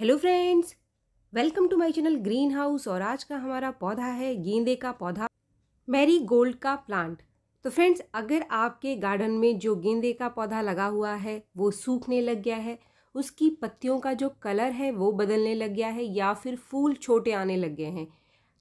hello friends welcome to my channel green house और आज का हमारा पौधा है गेंदे का पौधा मैरी गोल्ड का प्लांट तो फ्रेंड्स अगर आपके गार्डन में जो गेंदे का पौधा लगा हुआ है वो सूखने लग गया है उसकी पत्तियों का जो कलर है वो बदलने लग गया है या फिर फूल छोटे आने लग गए हैं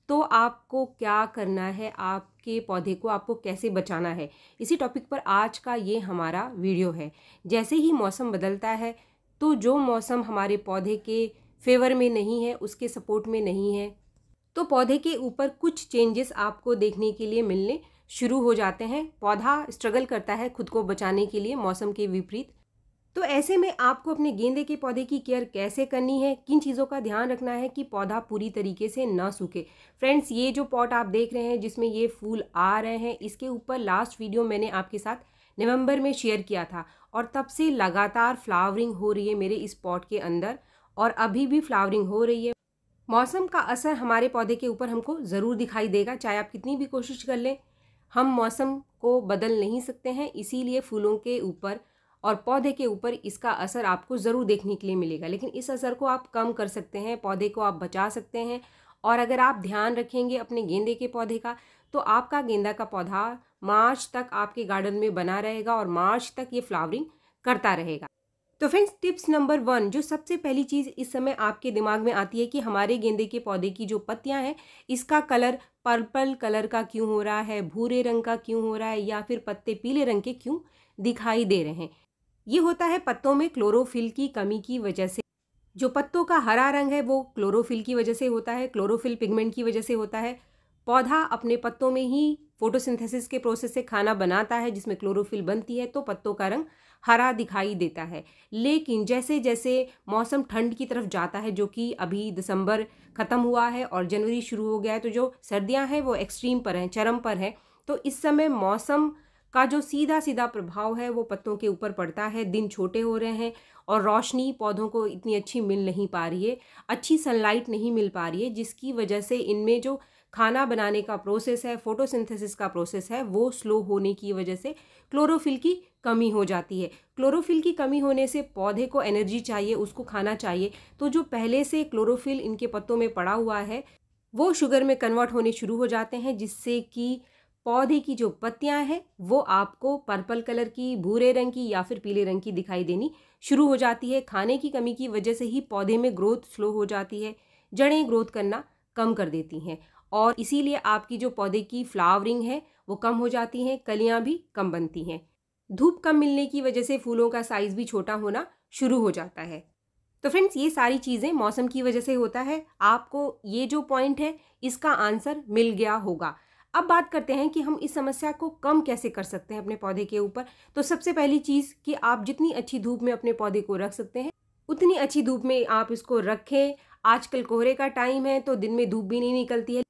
तो आपको क्या करना है आपके पौधे को आपको कैसे बचाना है इसी टॉपिक पर आज का ये हमारा वीडियो है जैसे ही मौसम बदलता है तो जो मौसम हमारे पौधे के फेवर में नहीं है उसके सपोर्ट में नहीं है तो पौधे के ऊपर कुछ चेंजेस आपको देखने के लिए मिलने शुरू हो जाते हैं पौधा स्ट्रगल करता है खुद को बचाने के लिए मौसम के विपरीत तो ऐसे में आपको अपने गेंदे के पौधे की केयर कैसे करनी है किन चीज़ों का ध्यान रखना है कि पौधा पूरी तरीके से ना सूखे फ्रेंड्स ये जो पॉट आप देख रहे हैं जिसमें ये फूल आ रहे हैं इसके ऊपर लास्ट वीडियो मैंने आपके साथ नवंबर में शेयर किया था और तब से लगातार फ्लावरिंग हो रही है मेरे इस पॉट के अंदर और अभी भी फ्लावरिंग हो रही है मौसम का असर हमारे पौधे के ऊपर हमको ज़रूर दिखाई देगा चाहे आप कितनी भी कोशिश कर लें हम मौसम को बदल नहीं सकते हैं इसीलिए फूलों के ऊपर और पौधे के ऊपर इसका असर आपको ज़रूर देखने के लिए मिलेगा लेकिन इस असर को आप कम कर सकते हैं पौधे को आप बचा सकते हैं और अगर आप ध्यान रखेंगे अपने गेंदे के पौधे का तो आपका गेंदा का पौधा मार्च तक आपके गार्डन में बना रहेगा और मार्च तक ये फ्लावरिंग करता रहेगा तो फ्रेंड्स टिप्स नंबर वन जो सबसे पहली चीज़ इस समय आपके दिमाग में आती है कि हमारे गेंदे के पौधे की जो पत्तियां हैं इसका कलर पर्पल कलर का क्यों हो रहा है भूरे रंग का क्यों हो रहा है या फिर पत्ते पीले रंग के क्यों दिखाई दे रहे हैं ये होता है पत्तों में क्लोरोफिल की कमी की वजह से जो पत्तों का हरा रंग है वो क्लोरोफिल की वजह से होता है क्लोरोफिल पिगमेंट की वजह से होता है पौधा अपने पत्तों में ही फोटोसिंथेसिस के प्रोसेस से खाना बनाता है जिसमें क्लोरोफिल बनती है तो पत्तों का रंग हरा दिखाई देता है लेकिन जैसे जैसे मौसम ठंड की तरफ जाता है जो कि अभी दिसंबर ख़त्म हुआ है और जनवरी शुरू हो गया है तो जो सर्दियां हैं वो एक्सट्रीम पर हैं चरम पर हैं तो इस समय मौसम का जो सीधा सीधा प्रभाव है वो पत्तों के ऊपर पड़ता है दिन छोटे हो रहे हैं और रोशनी पौधों को इतनी अच्छी मिल नहीं पा रही है अच्छी सनलाइट नहीं मिल पा रही है जिसकी वजह से इनमें जो खाना बनाने का प्रोसेस है फोटोसिंथेसिस का प्रोसेस है वो स्लो होने की वजह से क्लोरोफिल की कमी हो जाती है क्लोरोफिल की कमी होने से पौधे को एनर्जी चाहिए उसको खाना चाहिए तो जो पहले से क्लोरोफिल इनके पत्तों में पड़ा हुआ है वो शुगर में कन्वर्ट होने शुरू हो जाते हैं जिससे कि पौधे की जो पत्तियां हैं वो आपको पर्पल कलर की भूरे रंग की या फिर पीले रंग की दिखाई देनी शुरू हो जाती है खाने की कमी की वजह से ही पौधे में ग्रोथ स्लो हो जाती है जड़ें ग्रोथ करना कम कर देती हैं और इसीलिए आपकी जो पौधे की फ्लावरिंग है वो कम हो जाती हैं कलियाँ भी कम बनती हैं धूप कम मिलने की वजह से फूलों का साइज़ भी छोटा होना शुरू हो जाता है तो फ्रेंड्स ये सारी चीज़ें मौसम की वजह से होता है आपको ये जो पॉइंट है इसका आंसर मिल गया होगा अब बात करते हैं कि हम इस समस्या को कम कैसे कर सकते हैं अपने पौधे के ऊपर तो सबसे पहली चीज़ कि आप जितनी अच्छी धूप में अपने पौधे को रख सकते हैं उतनी अच्छी धूप में आप इसको रखें आजकल कोहरे का टाइम है तो दिन में धूप भी नहीं निकलती है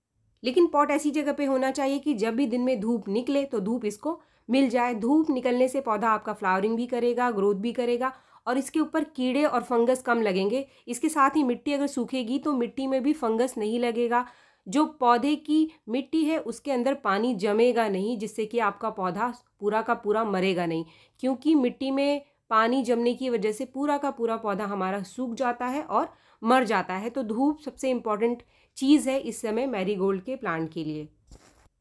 लेकिन पॉट ऐसी जगह पे होना चाहिए कि जब भी दिन में धूप निकले तो धूप इसको मिल जाए धूप निकलने से पौधा आपका फ्लावरिंग भी करेगा ग्रोथ भी करेगा और इसके ऊपर कीड़े और फंगस कम लगेंगे इसके साथ ही मिट्टी अगर सूखेगी तो मिट्टी में भी फंगस नहीं लगेगा जो पौधे की मिट्टी है उसके अंदर पानी जमेगा नहीं जिससे कि आपका पौधा पूरा का पूरा मरेगा नहीं क्योंकि मिट्टी में पानी जमने की वजह से पूरा का पूरा पौधा हमारा सूख जाता है और मर जाता है तो धूप सबसे इम्पॉर्टेंट चीज़ है इस समय मैरीगोल्ड के प्लांट के लिए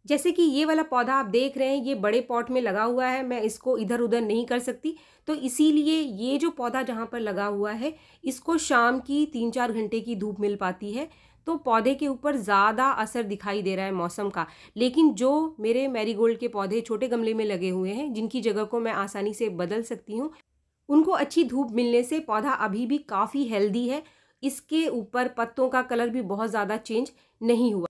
जैसे कि ये वाला पौधा आप देख रहे हैं ये बड़े पॉट में लगा हुआ है मैं इसको इधर उधर नहीं कर सकती तो इसीलिए ये जो पौधा जहाँ पर लगा हुआ है इसको शाम की तीन चार घंटे की धूप मिल पाती है तो पौधे के ऊपर ज़्यादा असर दिखाई दे रहा है मौसम का लेकिन जो मेरे मैरीगोल्ड के पौधे छोटे गमले में लगे हुए हैं जिनकी जगह को मैं आसानी से बदल सकती हूँ उनको अच्छी धूप मिलने से पौधा अभी भी काफ़ी हेल्दी है इसके ऊपर पत्तों का कलर भी बहुत ज़्यादा चेंज नहीं हुआ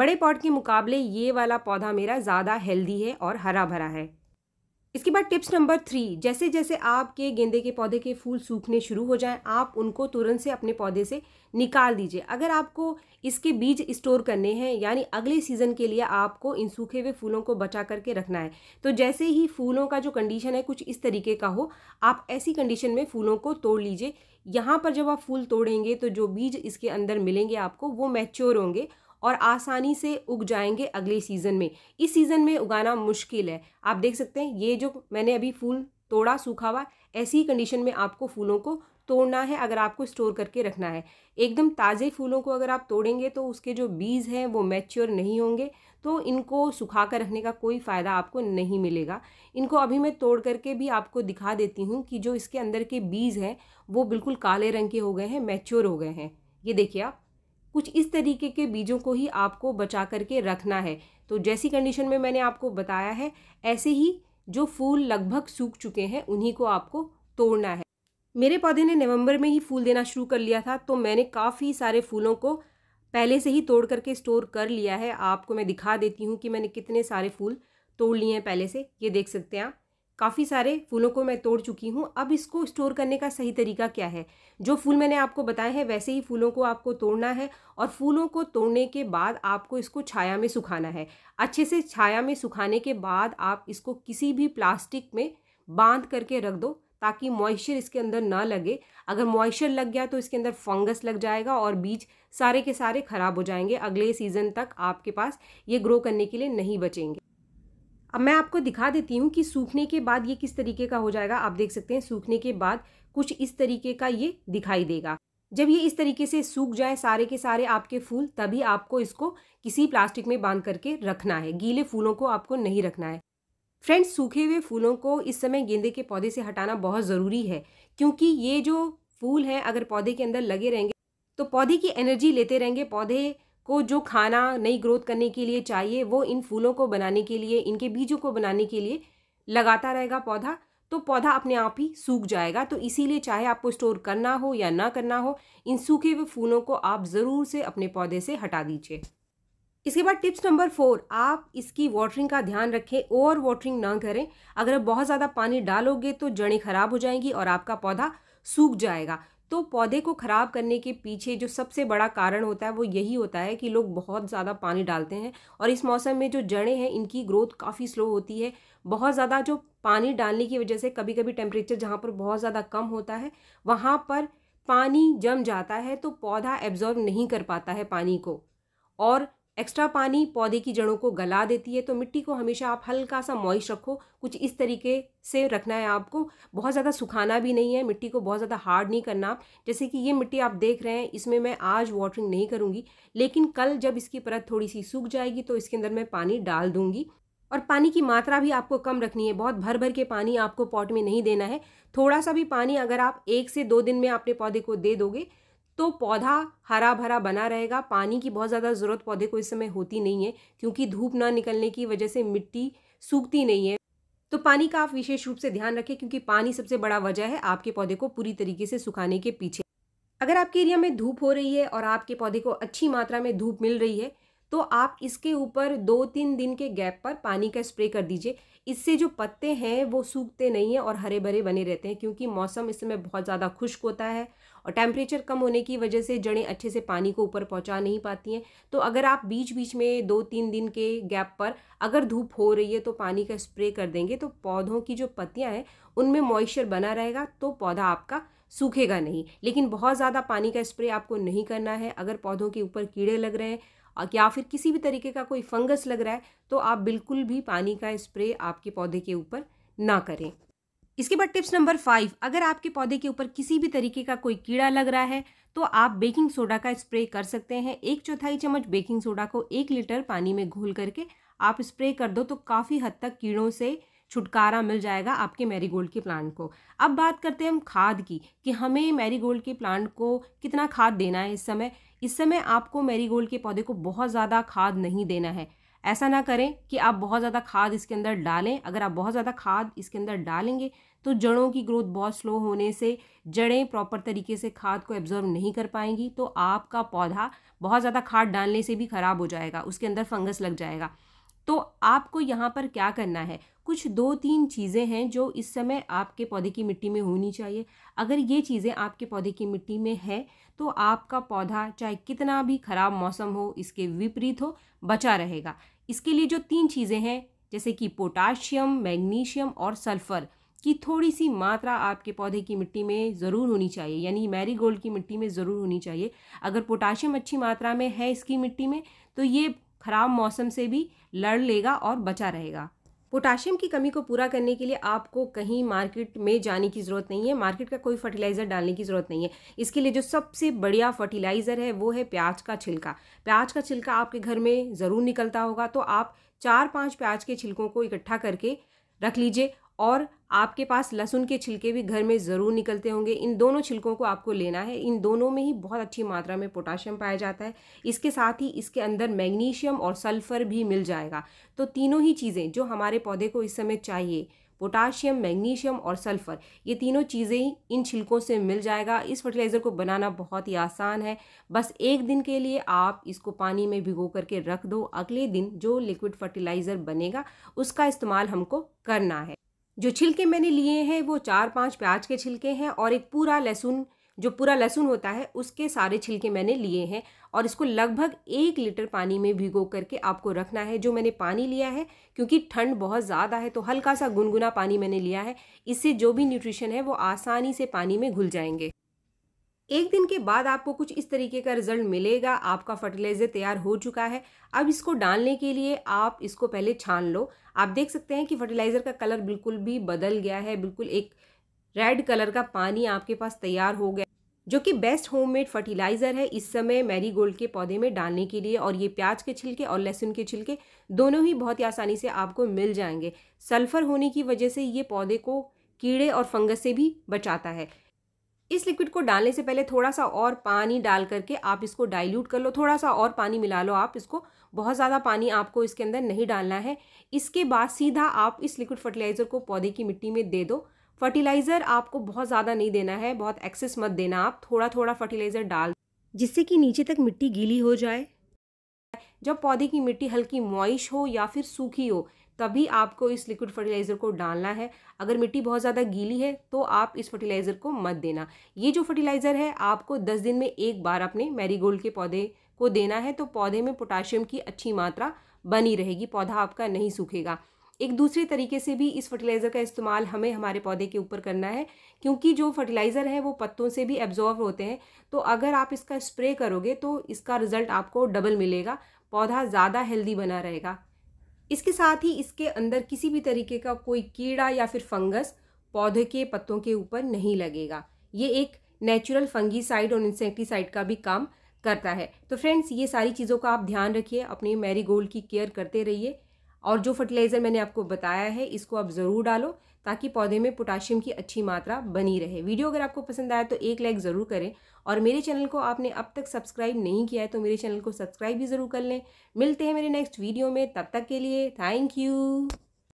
बड़े पॉट के मुकाबले ये वाला पौधा मेरा ज़्यादा हेल्दी है और हरा भरा है इसके बाद टिप्स नंबर थ्री जैसे जैसे आपके गेंदे के पौधे के फूल सूखने शुरू हो जाएं आप उनको तुरंत से अपने पौधे से निकाल दीजिए अगर आपको इसके बीज स्टोर करने हैं यानी अगले सीज़न के लिए आपको इन सूखे हुए फूलों को बचा करके रखना है तो जैसे ही फूलों का जो कंडीशन है कुछ इस तरीके का हो आप ऐसी कंडीशन में फूलों को तोड़ लीजिए यहाँ पर जब आप फूल तोड़ेंगे तो जो बीज इसके अंदर मिलेंगे आपको वो मैच्योर होंगे और आसानी से उग जाएंगे अगले सीज़न में इस सीज़न में उगाना मुश्किल है आप देख सकते हैं ये जो मैंने अभी फूल तोड़ा सूखा हुआ ऐसी कंडीशन में आपको फूलों को तोड़ना है अगर आपको स्टोर करके रखना है एकदम ताज़े फूलों को अगर आप तोड़ेंगे तो उसके जो बीज हैं वो मैच्योर नहीं होंगे तो इनको सुखा कर रखने का कोई फ़ायदा आपको नहीं मिलेगा इनको अभी मैं तोड़ करके भी आपको दिखा देती हूँ कि जो इसके अंदर के बीज हैं वो बिल्कुल काले रंग के हो गए हैं मैच्योर हो गए हैं ये देखिए आप कुछ इस तरीके के बीजों को ही आपको बचा करके रखना है तो जैसी कंडीशन में मैंने आपको बताया है ऐसे ही जो फूल लगभग सूख चुके हैं उन्हीं को आपको तोड़ना है मेरे पौधे ने नवंबर में ही फूल देना शुरू कर लिया था तो मैंने काफ़ी सारे फूलों को पहले से ही तोड़ करके स्टोर कर लिया है आपको मैं दिखा देती हूँ कि मैंने कितने सारे फूल तोड़ लिए हैं पहले से ये देख सकते हैं आप काफ़ी सारे फूलों को मैं तोड़ चुकी हूँ अब इसको स्टोर करने का सही तरीका क्या है जो फूल मैंने आपको बताए हैं वैसे ही फूलों को आपको तोड़ना है और फूलों को तोड़ने के बाद आपको इसको छाया में सुखाना है अच्छे से छाया में सुखाने के बाद आप इसको किसी भी प्लास्टिक में बांध करके रख दो ताकि मॉइस्चर इसके अंदर ना लगे अगर मॉइस्चर लग गया तो इसके अंदर फंगस लग जाएगा और बीज सारे के सारे ख़राब हो जाएंगे अगले सीज़न तक आपके पास ये ग्रो करने के लिए नहीं बचेंगे अब मैं आपको दिखा देती हूँ कि सूखने के बाद ये किस तरीके का हो जाएगा आप देख सकते हैं सूखने के बाद कुछ इस तरीके का ये दिखाई देगा जब ये इस तरीके से सूख जाए सारे के सारे आपके फूल तभी आपको इसको किसी प्लास्टिक में बांध करके रखना है गीले फूलों को आपको नहीं रखना है फ्रेंड्स सूखे हुए फूलों को इस समय गेंदे के पौधे से हटाना बहुत ज़रूरी है क्योंकि ये जो फूल हैं अगर पौधे के अंदर लगे रहेंगे तो पौधे की एनर्जी लेते रहेंगे पौधे को जो खाना नई ग्रोथ करने के लिए चाहिए वो इन फूलों को बनाने के लिए इनके बीजों को बनाने के लिए लगाता रहेगा पौधा तो पौधा अपने आप ही सूख जाएगा तो इसीलिए चाहे आपको स्टोर करना हो या ना करना हो इन सूखे हुए फूलों को आप ज़रूर से अपने पौधे से हटा दीजिए इसके बाद टिप्स नंबर फोर आप इसकी वाटरिंग का ध्यान रखें ओवर वाटरिंग ना करें अगर बहुत ज़्यादा पानी डालोगे तो जड़ें खराब हो जाएंगी और आपका पौधा सूख जाएगा तो पौधे को ख़राब करने के पीछे जो सबसे बड़ा कारण होता है वो यही होता है कि लोग बहुत ज़्यादा पानी डालते हैं और इस मौसम में जो जड़ें हैं इनकी ग्रोथ काफ़ी स्लो होती है बहुत ज़्यादा जो पानी डालने की वजह से कभी कभी टेम्परेचर जहाँ पर बहुत ज़्यादा कम होता है वहाँ पर पानी जम जाता है तो पौधा एब्जॉर्व नहीं कर पाता है पानी को और एक्स्ट्रा पानी पौधे की जड़ों को गला देती है तो मिट्टी को हमेशा आप हल्का सा मॉइस्ट रखो कुछ इस तरीके से रखना है आपको बहुत ज़्यादा सुखाना भी नहीं है मिट्टी को बहुत ज़्यादा हार्ड नहीं करना आप जैसे कि ये मिट्टी आप देख रहे हैं इसमें मैं आज वाटरिंग नहीं करूँगी लेकिन कल जब इसकी परत थोड़ी सी सूख जाएगी तो इसके अंदर मैं पानी डाल दूँगी और पानी की मात्रा भी आपको कम रखनी है बहुत भर भर के पानी आपको पॉट में नहीं देना है थोड़ा सा भी पानी अगर आप एक से दो दिन में अपने पौधे को दे दोगे तो पौधा हरा भरा बना रहेगा पानी की बहुत ज़्यादा ज़रूरत पौधे को इस समय होती नहीं है क्योंकि धूप ना निकलने की वजह से मिट्टी सूखती नहीं है तो पानी का आप विशेष रूप से ध्यान रखें क्योंकि पानी सबसे बड़ा वजह है आपके पौधे को पूरी तरीके से सुखाने के पीछे अगर आपके एरिया में धूप हो रही है और आपके पौधे को अच्छी मात्रा में धूप मिल रही है तो आप इसके ऊपर दो तीन दिन के गैप पर पानी का स्प्रे कर दीजिए इससे जो पत्ते हैं वो सूखते नहीं हैं और हरे भरे बने रहते हैं क्योंकि मौसम इस समय बहुत ज़्यादा खुश्क होता है और टेम्परेचर कम होने की वजह से जड़ें अच्छे से पानी को ऊपर पहुंचा नहीं पाती हैं तो अगर आप बीच बीच में दो तीन दिन के गैप पर अगर धूप हो रही है तो पानी का स्प्रे कर देंगे तो पौधों की जो पत्तियाँ हैं उनमें मॉइस्चर बना रहेगा तो पौधा आपका सूखेगा नहीं लेकिन बहुत ज़्यादा पानी का स्प्रे आपको नहीं करना है अगर पौधों के ऊपर कीड़े लग रहे हैं या फिर किसी भी तरीके का कोई फंगस लग रहा है तो आप बिल्कुल भी पानी का स्प्रे आपके पौधे के ऊपर ना करें इसके बाद टिप्स नंबर फाइव अगर आपके पौधे के ऊपर किसी भी तरीके का कोई कीड़ा लग रहा है तो आप बेकिंग सोडा का स्प्रे कर सकते हैं एक चौथाई चम्मच बेकिंग सोडा को एक लीटर पानी में घोल करके आप स्प्रे कर दो तो काफ़ी हद तक कीड़ों से छुटकारा मिल जाएगा आपके मैरीगोल्ड के प्लांट को अब बात करते हैं हम खाद की कि हमें मैरीगोल्ड के प्लांट को कितना खाद देना है इस समय इस समय आपको मैरीगोल्ड के पौधे को बहुत ज़्यादा खाद नहीं देना है ऐसा ना करें कि आप बहुत ज़्यादा खाद इसके अंदर डालें अगर आप बहुत ज़्यादा खाद इसके अंदर डालेंगे तो जड़ों की ग्रोथ बहुत स्लो होने से जड़ें प्रॉपर तरीके से खाद को एब्जॉर्व नहीं कर पाएंगी तो आपका पौधा बहुत ज़्यादा खाद डालने से भी ख़राब हो जाएगा उसके अंदर फंगस लग जाएगा तो आपको यहाँ पर क्या करना है कुछ दो तीन चीज़ें हैं जो इस समय आपके पौधे की मिट्टी में होनी चाहिए अगर ये चीज़ें आपके पौधे की मिट्टी में है तो आपका पौधा चाहे कितना भी ख़राब मौसम हो इसके विपरीत हो बचा रहेगा इसके लिए जो तीन चीज़ें हैं जैसे कि पोटाशियम मैग्नीशियम और सल्फ़र की थोड़ी सी मात्रा आपके पौधे की मिट्टी में ज़रूर होनी चाहिए यानी मैरीगोल्ड की मिट्टी में ज़रूर होनी चाहिए अगर पोटाशियम अच्छी मात्रा में है इसकी मिट्टी में तो ये ख़राब मौसम से भी लड़ लेगा और बचा रहेगा पोटाशियम की कमी को पूरा करने के लिए आपको कहीं मार्केट में जाने की ज़रूरत नहीं है मार्केट का कोई फर्टिलाइज़र डालने की ज़रूरत नहीं है इसके लिए जो सबसे बढ़िया फर्टिलाइज़र है वो है प्याज का छिलका प्याज का छिलका आपके घर में ज़रूर निकलता होगा तो आप चार पाँच प्याज के छिलकों को इकट्ठा करके रख लीजिए और आपके पास लहसुन के छिलके भी घर में ज़रूर निकलते होंगे इन दोनों छिलकों को आपको लेना है इन दोनों में ही बहुत अच्छी मात्रा में पोटाशियम पाया जाता है इसके साथ ही इसके अंदर मैग्नीशियम और सल्फ़र भी मिल जाएगा तो तीनों ही चीज़ें जो हमारे पौधे को इस समय चाहिए पोटाशियम मैग्नीशियम और सल्फ़र ये तीनों चीज़ें ही इन छिलकों से मिल जाएगा इस फर्टिलाइज़र को बनाना बहुत ही आसान है बस एक दिन के लिए आप इसको पानी में भिगो करके रख दो अगले दिन जो लिक्विड फर्टिलाइज़र बनेगा उसका इस्तेमाल हमको करना है जो छिलके मैंने लिए हैं वो चार पांच प्याज के छिलके हैं और एक पूरा लहसुन जो पूरा लहसुन होता है उसके सारे छिलके मैंने लिए हैं और इसको लगभग एक लीटर पानी में भिगो करके आपको रखना है जो मैंने पानी लिया है क्योंकि ठंड बहुत ज़्यादा है तो हल्का सा गुनगुना पानी मैंने लिया है इससे जो भी न्यूट्रिशन है वो आसानी से पानी में घुल जाएंगे एक दिन के बाद आपको कुछ इस तरीके का रिजल्ट मिलेगा आपका फर्टिलाइज़र तैयार हो चुका है अब इसको डालने के लिए आप इसको पहले छान लो आप देख सकते हैं कि फर्टिलाइज़र का कलर बिल्कुल भी बदल गया है बिल्कुल एक रेड कलर का पानी आपके पास तैयार हो गया जो कि बेस्ट होममेड फर्टिलाइज़र है इस समय मैरीगोल्ड के पौधे में डालने के लिए और ये प्याज के छिलके और लहसुन के छिलके दोनों ही बहुत ही आसानी से आपको मिल जाएंगे सल्फ़र होने की वजह से ये पौधे को कीड़े और फंगस से भी बचाता है इस लिक्विड को डालने से पहले थोड़ा सा और पानी डाल करके आप इसको डाइल्यूट कर लो थोड़ा सा और पानी मिला लो आप इसको बहुत ज़्यादा पानी आपको इसके अंदर नहीं डालना है इसके बाद सीधा आप इस लिक्विड फर्टिलाइज़र को पौधे की मिट्टी में दे दो फर्टिलाइज़र आपको बहुत ज़्यादा नहीं देना है बहुत एक्सेस मत देना आप थोड़ा थोड़ा फर्टिलाइज़र डाल जिससे कि नीचे तक मिट्टी गीली हो जाए जब पौधे की मिट्टी हल्की मॉइश हो या फिर सूखी हो तभी आपको इस लिक्विड फर्टिलाइज़र को डालना है अगर मिट्टी बहुत ज़्यादा गीली है तो आप इस फर्टिलाइज़र को मत देना ये जो फर्टिलाइज़र है आपको दस दिन में एक बार अपने मैरीगोल्ड के पौधे को देना है तो पौधे में पोटाशियम की अच्छी मात्रा बनी रहेगी पौधा आपका नहीं सूखेगा एक दूसरे तरीके से भी इस फर्टिलाइज़र का इस्तेमाल हमें हमारे पौधे के ऊपर करना है क्योंकि जो फर्टिलाइज़र है वो पत्तों से भी एब्जॉर्व होते हैं तो अगर आप इसका स्प्रे करोगे तो इसका रिज़ल्ट आपको डबल मिलेगा पौधा ज़्यादा हेल्दी बना रहेगा इसके साथ ही इसके अंदर किसी भी तरीके का कोई कीड़ा या फिर फंगस पौधे के पत्तों के ऊपर नहीं लगेगा ये एक नेचुरल फंगीसाइड और इंसेक्टीसाइड का भी काम करता है तो फ्रेंड्स ये सारी चीज़ों का आप ध्यान रखिए अपने मैरीगोल्ड की केयर करते रहिए और जो फर्टिलाइज़र मैंने आपको बताया है इसको आप ज़रूर डालो ताकि पौधे में पोटाशियम की अच्छी मात्रा बनी रहे वीडियो अगर आपको पसंद आया तो एक लाइक ज़रूर करें और मेरे चैनल को आपने अब तक सब्सक्राइब नहीं किया है तो मेरे चैनल को सब्सक्राइब भी ज़रूर कर लें मिलते हैं मेरे नेक्स्ट वीडियो में तब तक के लिए थैंक यू